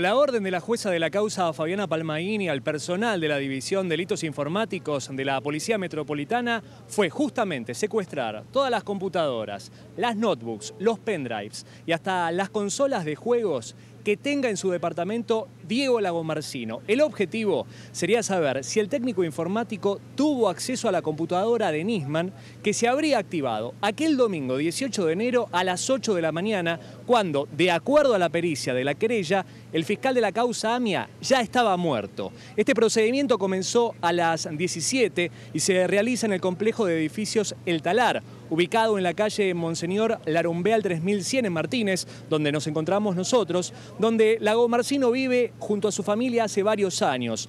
La orden de la jueza de la causa Fabiana Palmaini al personal de la División Delitos Informáticos de la Policía Metropolitana fue justamente secuestrar todas las computadoras, las notebooks, los pendrives y hasta las consolas de juegos que tenga en su departamento Diego Lagomarcino. El objetivo sería saber si el técnico informático tuvo acceso a la computadora de Nisman que se habría activado aquel domingo 18 de enero a las 8 de la mañana cuando, de acuerdo a la pericia de la querella, el fiscal de la causa AMIA ya estaba muerto. Este procedimiento comenzó a las 17 y se realiza en el complejo de edificios El Talar, ubicado en la calle Monseñor Larumbeal 3100 en Martínez, donde nos encontramos nosotros, donde Lago Marcino vive junto a su familia hace varios años.